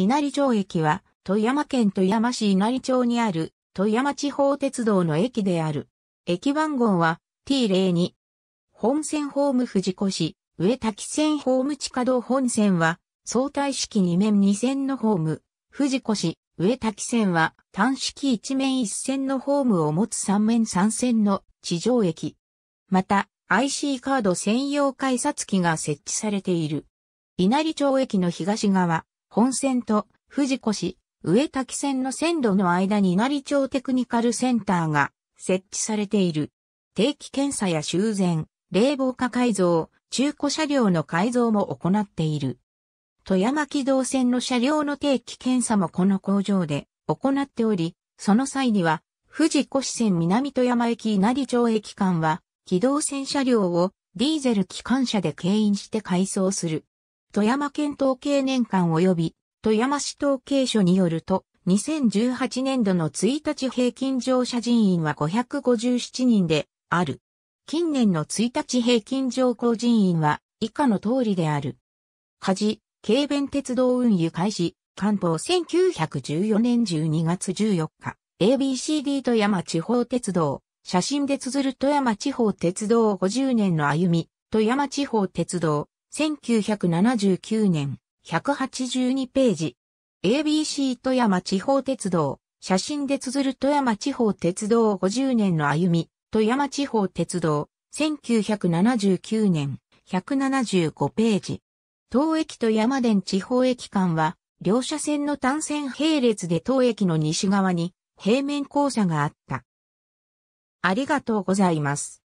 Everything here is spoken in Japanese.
稲荷町駅は、富山県富山市稲荷町にある、富山地方鉄道の駅である。駅番号は T02。本線ホーム富士越、上滝線ホーム地下道本線は、相対式2面2線のホーム。富士越、上滝線は、単式1面1線のホームを持つ3面3線の地上駅。また、IC カード専用改札機が設置されている。稲荷町駅の東側、本線と富士越、上滝線の線路の間に成町テクニカルセンターが設置されている。定期検査や修繕、冷房化改造、中古車両の改造も行っている。富山機動線の車両の定期検査もこの工場で行っており、その際には、富士越線南富山駅稲荷町駅間は、機動線車両をディーゼル機関車で経引して改装する。富山県統計年間及び、富山市統計所によると、2018年度の1日平均乗車人員は557人である。近年の1日平均乗降人員は以下の通りである。火事、軽便鉄道運輸開始、関東1914年12月14日、ABCD 富山地方鉄道、写真で綴る富山地方鉄道50年の歩み、富山地方鉄道、1979年、182ページ。ABC 富山地方鉄道、写真で綴る富山地方鉄道50年の歩み、富山地方鉄道、1979年、175ページ。東駅と山電地方駅間は、両車線の単線並列で東駅の西側に平面交差があった。ありがとうございます。